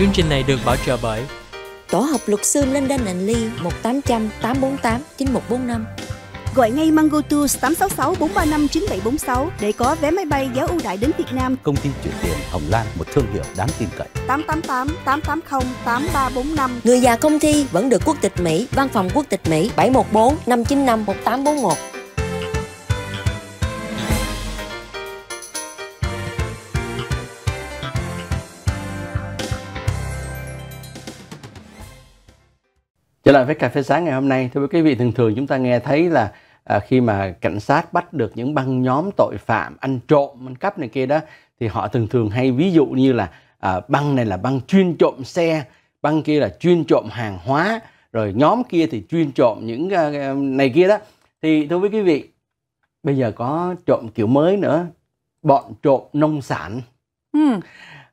Chương trình này được bảo trợ bởi Tổ hợp luật sư Linda and Lee 1800 848 9145. Gọi ngay Mango Tours 866 435 9746 để có vé máy bay giá ưu đãi đến Việt Nam. Công ty chuyển tiền Hồng Lan, một thương hiệu đáng tin cậy. 888 880 8345. Người già công ty vẫn được quốc tịch Mỹ, văn phòng quốc tịch Mỹ 714 595 1841. lại với cà phê sáng ngày hôm nay thưa quý vị thường thường chúng ta nghe thấy là à, khi mà cảnh sát bắt được những băng nhóm tội phạm ăn trộm ăn cắp này kia đó thì họ thường thường hay ví dụ như là à, băng này là băng chuyên trộm xe băng kia là chuyên trộm hàng hóa rồi nhóm kia thì chuyên trộm những à, à này kia đó thì thưa quý vị bây giờ có trộm kiểu mới nữa bọn trộm nông sản ừ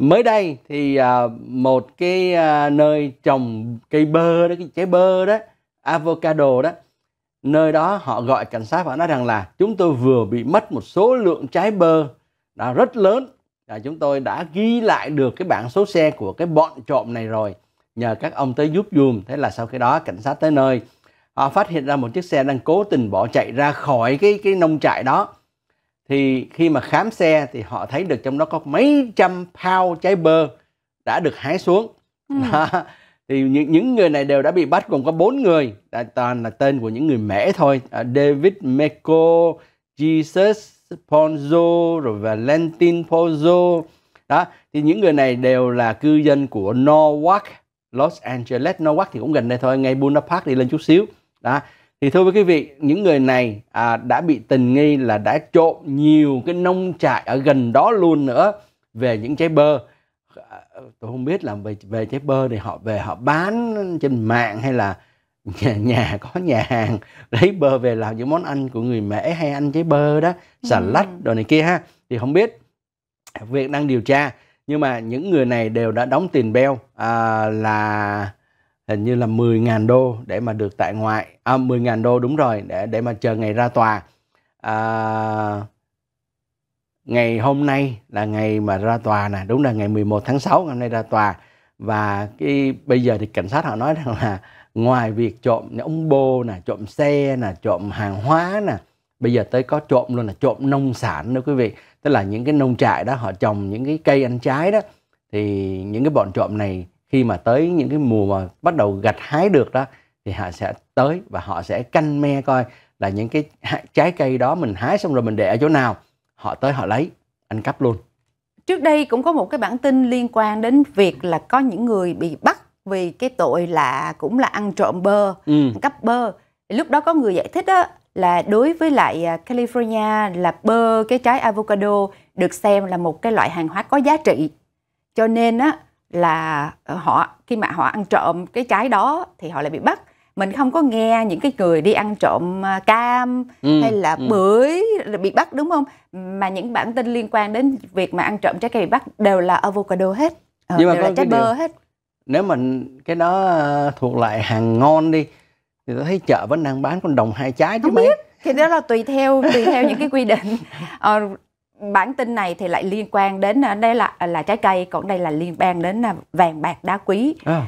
mới đây thì à, một cái à, nơi trồng cây bơ đó cái trái bơ đó avocado đó nơi đó họ gọi cảnh sát và nói rằng là chúng tôi vừa bị mất một số lượng trái bơ đã rất lớn và chúng tôi đã ghi lại được cái bảng số xe của cái bọn trộm này rồi nhờ các ông tới giúp dùm thế là sau khi đó cảnh sát tới nơi họ phát hiện ra một chiếc xe đang cố tình bỏ chạy ra khỏi cái cái nông trại đó thì khi mà khám xe thì họ thấy được trong đó có mấy trăm pound trái bơ đã được hái xuống ừ. đó. thì những những người này đều đã bị bắt gồm có bốn người toàn là tên của những người mẻ thôi à, David Meko Jesus Ponzo rồi Valentin Pozo đó thì những người này đều là cư dân của Norwalk Los Angeles Norwalk thì cũng gần đây thôi ngay Buena Park đi lên chút xíu đó thì thưa với quý vị những người này à, đã bị tình nghi là đã trộm nhiều cái nông trại ở gần đó luôn nữa về những trái bơ à, tôi không biết là về về trái bơ thì họ về họ bán trên mạng hay là nhà nhà có nhà hàng lấy bơ về làm những món ăn của người mễ hay ăn trái bơ đó xà ừ. lách đồ này kia ha thì không biết việc đang điều tra nhưng mà những người này đều đã đóng tiền beo à, là hình như là 10.000 đô để mà được tại ngoại à, 10.000 đô đúng rồi để để mà chờ ngày ra tòa à, ngày hôm nay là ngày mà ra tòa nè đúng là ngày 11 tháng 6 hôm nay ra tòa và cái bây giờ thì cảnh sát họ nói rằng là ngoài việc trộm ống bô nè trộm xe nè trộm hàng hóa nè bây giờ tới có trộm luôn là trộm nông sản đó quý vị tức là những cái nông trại đó họ trồng những cái cây ăn trái đó thì những cái bọn trộm này khi mà tới những cái mùa mà bắt đầu gặt hái được đó thì họ sẽ tới và họ sẽ canh me coi là những cái trái cây đó mình hái xong rồi mình để ở chỗ nào họ tới họ lấy ăn cắp luôn trước đây cũng có một cái bản tin liên quan đến việc là có những người bị bắt vì cái tội là cũng là ăn trộm bơ ừ. ăn cắp bơ lúc đó có người giải thích đó là đối với lại à, California là bơ cái trái avocado được xem là một cái loại hàng hóa có giá trị cho nên á là ờ, họ khi mà họ ăn trộm cái trái đó thì họ lại bị bắt mình không có nghe những cái người đi ăn trộm ờ, cam ừ, hay là ừ. bưởi bị bắt đúng không mà những bản tin liên quan đến việc mà ăn trộm trái cây bị bắt đều là avocado hết ờ, nhưng mà đều là trái bơ điều, hết nếu mình cái đó ờ, thuộc lại hàng ngon đi thì tôi thấy chợ vẫn đang bán con đồng hai trái chứ không mấy biết thì đó là tùy theo tùy theo những cái quy định ờ, bản tin này thì lại liên quan đến à, đây là à, là trái cây còn đây là liên quan đến à, vàng bạc đá quý à.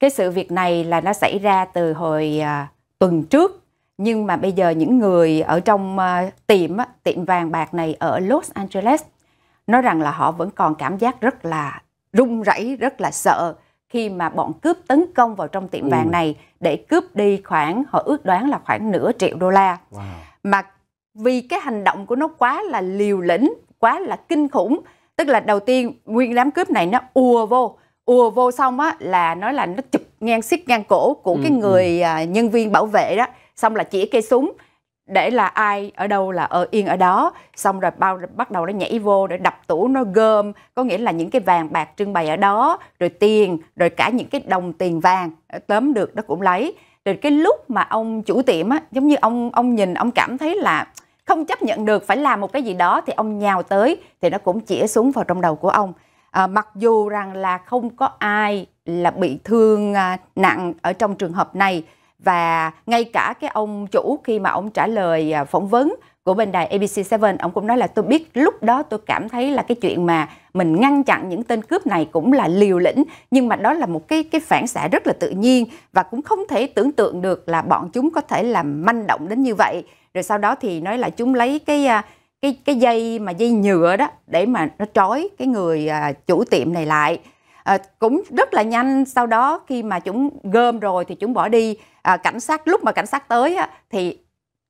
cái sự việc này là nó xảy ra từ hồi à, tuần trước nhưng mà bây giờ những người ở trong à, tiệm á, tiệm vàng bạc này ở Los Angeles nói rằng là họ vẫn còn cảm giác rất là run rẩy rất là sợ khi mà bọn cướp tấn công vào trong tiệm ừ. vàng này để cướp đi khoảng họ ước đoán là khoảng nửa triệu đô la wow. mà vì cái hành động của nó quá là liều lĩnh quá là kinh khủng tức là đầu tiên nguyên đám cướp này nó ùa vô ùa vô xong á là nói là nó chụp ngang xiết ngang cổ của ừ, cái ừ. người ừ. nhân viên bảo vệ đó xong là chỉ cây súng để là ai ở đâu là ở yên ở đó xong rồi bao bắt đầu nó nhảy vô để đập tủ nó gom có nghĩa là những cái vàng bạc trưng bày ở đó rồi tiền rồi cả những cái đồng tiền vàng ờ, tóm được nó cũng lấy rồi cái lúc mà ông chủ tiệm á giống như ông ông nhìn ông cảm thấy là không chấp nhận được phải làm một cái gì đó thì ông nhào tới thì nó cũng chĩa xuống vào trong đầu của ông à, mặc dù rằng là không có ai là bị thương à, nặng ở trong trường hợp này và ngay cả cái ông chủ khi mà ông trả lời à, phỏng vấn của bên đài ABC7 ông cũng nói là tôi biết lúc đó tôi cảm thấy là cái chuyện mà mình ngăn chặn những tên cướp này cũng là liều lĩnh nhưng mà đó là một cái cái phản xạ rất là tự nhiên và cũng không thể tưởng tượng được là bọn chúng có thể làm manh động đến như vậy rồi sau đó thì nói là chúng lấy cái à, cái cái dây mà dây nhựa đó để mà nó trói cái người à, chủ tiệm này lại à, cũng rất là nhanh sau đó khi mà chúng gom rồi thì chúng bỏ đi à, cảnh sát lúc mà cảnh sát tới á, thì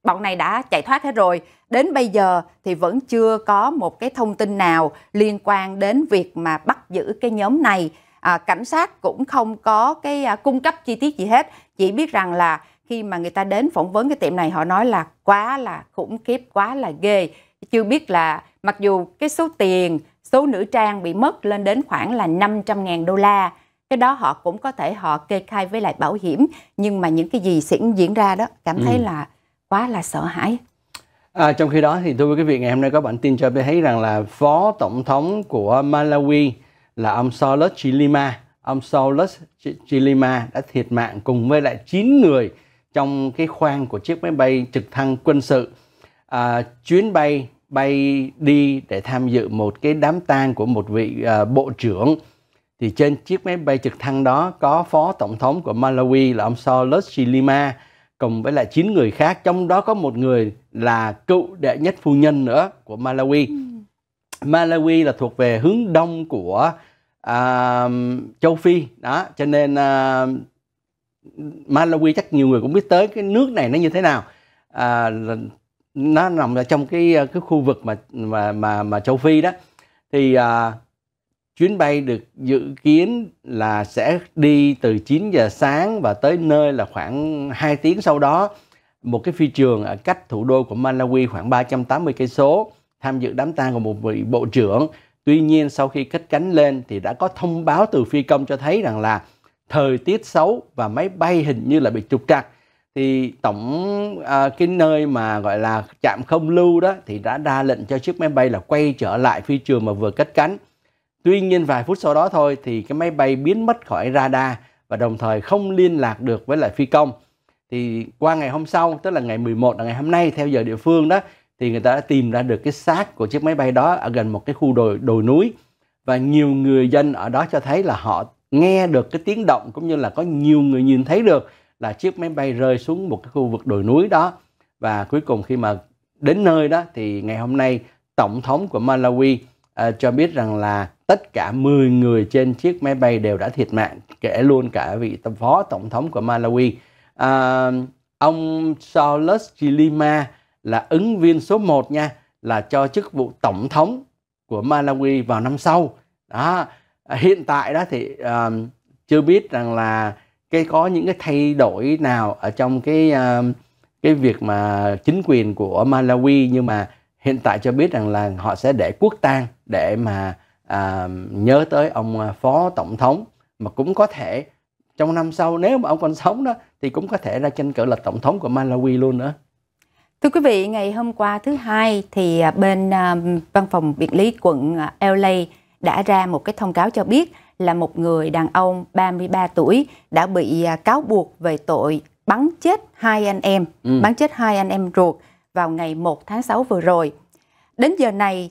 bọn này đã chạy thoát hết rồi. Đến bây giờ thì vẫn chưa có một cái thông tin nào liên quan đến việc mà bắt giữ cái nhóm này. À, cảnh sát cũng không có cái à, cung cấp chi tiết gì hết, chỉ biết rằng là khi mà người ta đến phỏng vấn cái tiệm này họ nói là quá là khủng khiếp, quá là ghê. Chưa biết là mặc dù cái số tiền, số nữ trang bị mất lên đến khoảng là 500.000 đô la. Cái đó họ cũng có thể họ kê khai với lại bảo hiểm, nhưng mà những cái gì diễn ra đó cảm ừ. thấy ừ. là quá là sợ hãi. À, trong khi đó thì tôi với quý vị ngày hôm nay có bản tin cho biết thấy rằng là phó tổng thống của Malawi là ông Solus Chilima, ông Solus Chilima đã thiệt mạng cùng với lại 9 người trong cái khoang của chiếc máy bay trực thăng quân sự. À, chuyến bay bay đi để tham dự một cái đám tang của một vị à, bộ trưởng thì trên chiếc máy bay trực thăng đó có phó tổng thống của Malawi là ông Solus Chilima cùng với lại chín người khác, trong đó có một người là cựu đệ nhất phu nhân nữa của Malawi. Ừ. Malawi là thuộc về hướng đông của uh, châu Phi đó, cho nên uh, Malawi chắc nhiều người cũng biết tới cái nước này nó như thế nào. Uh, nó nằm ở trong cái cái khu vực mà mà mà mà châu Phi đó. Thì uh, Chuyến bay được dự kiến là sẽ đi từ 9 giờ sáng và tới nơi là khoảng 2 tiếng sau đó. Một cái phi trường ở cách thủ đô của Malawi khoảng 380 cây số tham dự đám tang của một vị bộ trưởng. Tuy nhiên sau khi cất cánh lên thì đã có thông báo từ phi công cho thấy rằng là thời tiết xấu và máy bay hình như là bị trục trặc thì tổng à, cái nơi mà gọi là chạm không lưu đó thì đã ra lệnh cho chiếc máy bay là quay trở lại phi trường mà vừa cất cánh Tuy nhiên vài phút sau đó thôi thì cái máy bay biến mất khỏi radar và đồng thời không liên lạc được với lại phi công. Thì qua ngày hôm sau, tức là ngày 11 là ngày hôm nay theo giờ địa phương đó thì người ta đã tìm ra được cái xác của chiếc máy bay đó ở gần một cái khu đồi đồi núi và nhiều người dân ở đó cho thấy là họ nghe được cái tiếng động cũng như là có nhiều người nhìn thấy được là chiếc máy bay rơi xuống một cái khu vực đồi núi đó và cuối cùng khi mà đến nơi đó thì ngày hôm nay tổng thống của Malawi Ờ, cho biết rằng là tất cả 10 người trên chiếc máy bay đều đã thiệt mạng, kể luôn cả vị phó tổng thống của Malawi. À, ông Saulus Chilima là ứng viên số 1 nha, là cho chức vụ tổng thống của Malawi vào năm sau. Đó, hiện tại đó thì à, chưa biết rằng là cái có những cái thay đổi nào ở trong cái à, cái việc mà chính quyền của Malawi nhưng mà hiện tại cho biết rằng là họ sẽ để quốc tang để mà à, nhớ tới ông à, phó tổng thống mà cũng có thể trong năm sau nếu mà ông còn sống đó thì cũng có thể ra tranh cử là tổng thống của Malawi luôn nữa. Thưa quý vị, ngày hôm qua thứ hai thì à, bên à, văn phòng biệt lý quận LA đã ra một cái thông cáo cho biết là một người đàn ông 33 tuổi đã bị cáo buộc về tội bắn chết hai anh em, ừ. bắn chết hai anh em ruột vào ngày 1 tháng 6 vừa rồi. Đến giờ này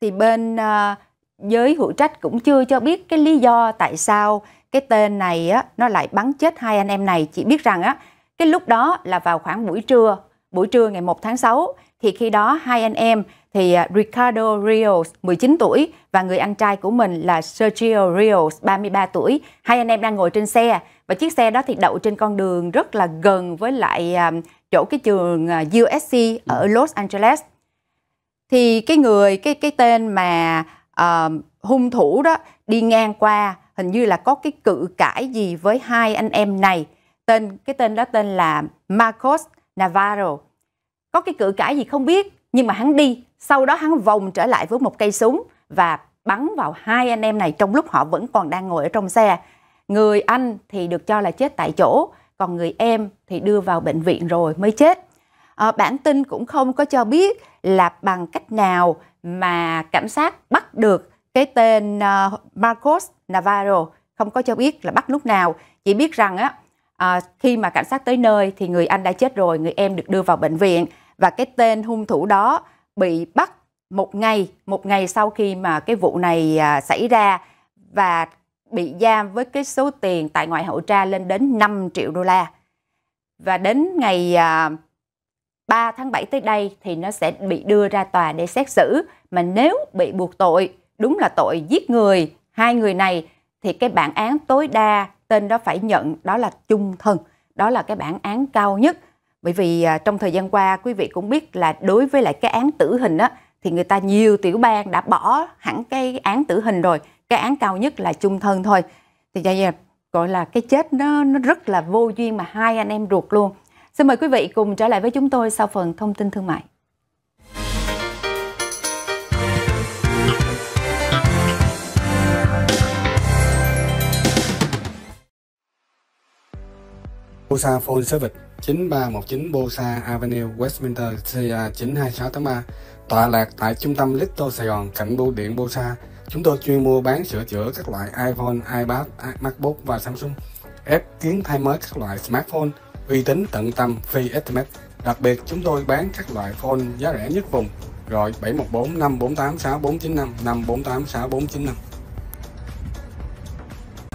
thì bên uh, giới hữu trách cũng chưa cho biết cái lý do tại sao cái tên này á, nó lại bắn chết hai anh em này. Chỉ biết rằng á, cái lúc đó là vào khoảng buổi trưa, buổi trưa ngày 1 tháng 6 thì khi đó hai anh em thì ờ, Ricardo Rios 19 tuổi và người anh trai của mình là Sergio Rios 33 tuổi. Hai anh em đang ngồi trên xe và chiếc xe đó thì đậu trên con đường rất là gần với lại ờ, chỗ cái trường à, USC ở ừ. Los Angeles thì cái người cái cái tên mà uh, hung thủ đó đi ngang qua hình như là có cái cự cãi gì với hai anh em này tên cái tên đó tên là Marcos Navarro có cái cự cãi gì không biết nhưng mà hắn đi sau đó hắn vòng trở lại với một cây súng và bắn vào hai anh em này trong lúc họ vẫn còn đang ngồi ở trong xe người anh thì được cho là chết tại chỗ còn người em thì đưa vào bệnh viện rồi mới chết. À, bản tin cũng không có cho biết là bằng cách nào mà cảnh sát bắt được cái tên uh, Marcos Navarro, không có cho biết là bắt lúc nào, chỉ biết rằng á à, khi mà cảnh sát tới nơi thì người anh đã chết rồi, người em được đưa vào bệnh viện và cái tên hung thủ đó bị bắt một ngày, một ngày sau khi mà cái vụ này à, xảy ra và bị giam với cái số tiền tại ngoại hậu tra lên đến 5 triệu đô la. Và đến ngày 3 à, tháng 7 tới đây thì nó sẽ bị đưa ra tòa để xét xử. Mà nếu bị buộc tội, đúng là tội giết người, hai người này thì cái bản án tối đa tên đó phải nhận đó là chung thân. Đó là cái bản án cao nhất. Bởi vì à, trong thời gian qua quý vị cũng biết là đối với lại cái án tử hình á thì người ta nhiều tiểu bang đã bỏ hẳn cái án tử hình rồi cái án cao nhất là chung thân thôi thì vậy là gọi là cái chết nó, nó rất là vô duyên mà hai anh em ruột luôn xin mời quý vị cùng trở lại với chúng tôi sau phần thông tin thương mại Bosa Full Service 9319 Bosa Avenue Westminster CA 92683 tọa lạc tại trung tâm Little Sài Gòn cạnh bưu điện Bosa Chúng tôi chuyên mua bán sửa chữa các loại iPhone, iPad, MacBook và Samsung. Ép kiến thay mới các loại smartphone uy tín tận tâm phi estimate. Đặc biệt chúng tôi bán các loại phone giá rẻ nhất vùng gọi 714 548 6495 548 6495.